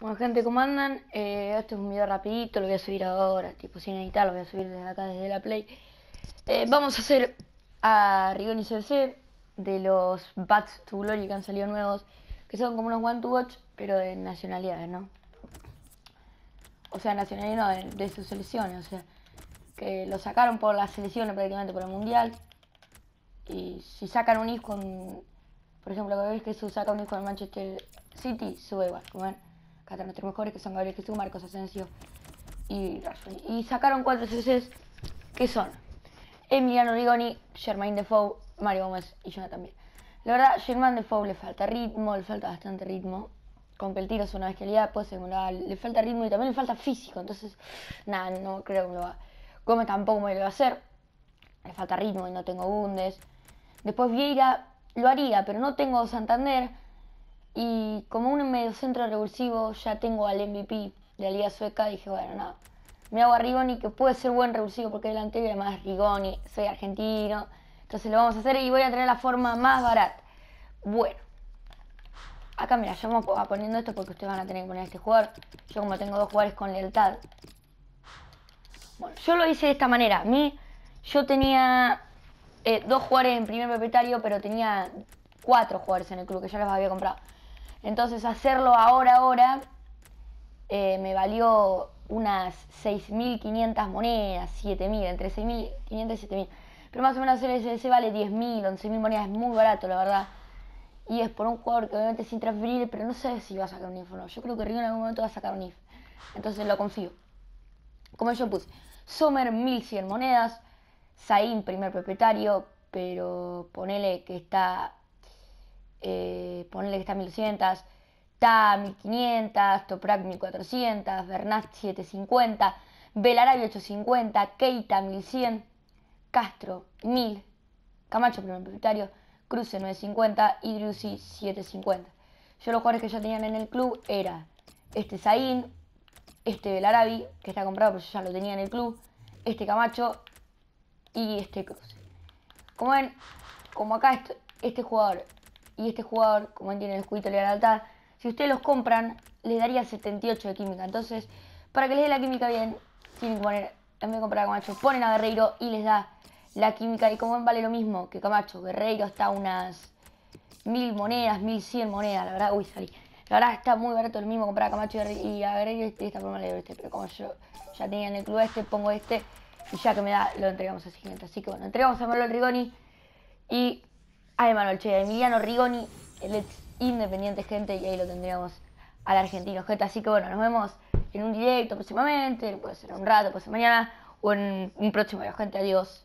Bueno gente, ¿cómo andan? este eh, es un video rapidito, lo voy a subir ahora, tipo sin editar, lo voy a subir desde acá, desde la Play. Eh, vamos a hacer a Rigoni CC de los Bats to Glory que han salido nuevos, que son como unos One to Watch, pero de nacionalidades, ¿no? O sea, nacionalidades no, de, sus selecciones, o sea, que lo sacaron por las selecciones prácticamente, por el Mundial. Y si sacan un disco, por ejemplo, que veis que se saca un disco en Manchester City, sube igual, ven los nuestros mejores, que son Gabriel Jesús, Marcos Asensio y Y sacaron cuatro CCs, que son Emiliano Rigoni, Germain Defoe, Mario Gómez y yo también. La verdad, Germain Defoe le falta ritmo, le falta bastante ritmo. Con que el tiro es una da puede le falta ritmo y también le falta físico. Entonces, nada, no creo que lo va. Gómez tampoco me lo va a hacer. Le falta ritmo y no tengo bundes. Después Vieira lo haría, pero no tengo Santander como un mediocentro revulsivo, ya tengo al MVP de la Liga Sueca, dije, bueno, No, me hago a Rigoni, que puede ser buen revulsivo porque delantero y además Rigoni, soy argentino. Entonces lo vamos a hacer y voy a tener la forma más barata. Bueno. Acá mira, yo me voy poniendo esto porque ustedes van a tener que poner este jugador. Yo como tengo dos jugadores con lealtad. yo lo hice de esta manera. A mí, yo tenía eh, dos jugadores en primer propietario, pero tenía cuatro jugadores en el club que ya los había comprado. Entonces hacerlo ahora, ahora, eh, me valió unas 6.500 monedas, 7.000, entre 6.500 y 7.000. Pero más o menos el SDC vale 10.000, 11.000 monedas, es muy barato, la verdad. Y es por un jugador que obviamente es intransferible, pero no sé si va a sacar un IF o no. Yo creo que Río en algún momento va a sacar un IF. Entonces lo confío. Como yo puse, Sommer 1.100 monedas, Zain primer propietario, pero ponele que está... Eh, ponle que está 1200, TA 1500, Toprak 1400, Bernat 750, Belarabi 850, Keita 1100, Castro 1000, Camacho primer propietario, Cruce 950 y Drusi 750. Yo los jugadores que ya tenían en el club era este Zain, este Belarabi, que está comprado pero yo ya lo tenía en el club, este Camacho y este Cruce. Como ven, como acá este, este jugador y este jugador, como entiende el escudito le alta. si ustedes los compran, les daría 78 de química. Entonces, para que les dé la química bien, tienen que poner, en vez de comprar a Camacho, ponen a Guerreiro y les da la química. Y como vale lo mismo que Camacho. Guerreiro está unas mil monedas, mil cien monedas, la verdad, uy, salí. La verdad está muy barato el mismo comprar a Camacho y a Guerreiro y de este, esta forma le doy este. Pero como yo ya tenía en el club este, pongo este y ya que me da, lo entregamos a siguiente. Así que bueno, entregamos a Marlon Rigoni y a ah, Emanuel Che, Emiliano Rigoni, el ex independiente gente, y ahí lo tendríamos al argentino gente. Así que bueno, nos vemos en un directo próximamente, puede ser un rato, puede ser mañana, o en un próximo video, gente. Adiós.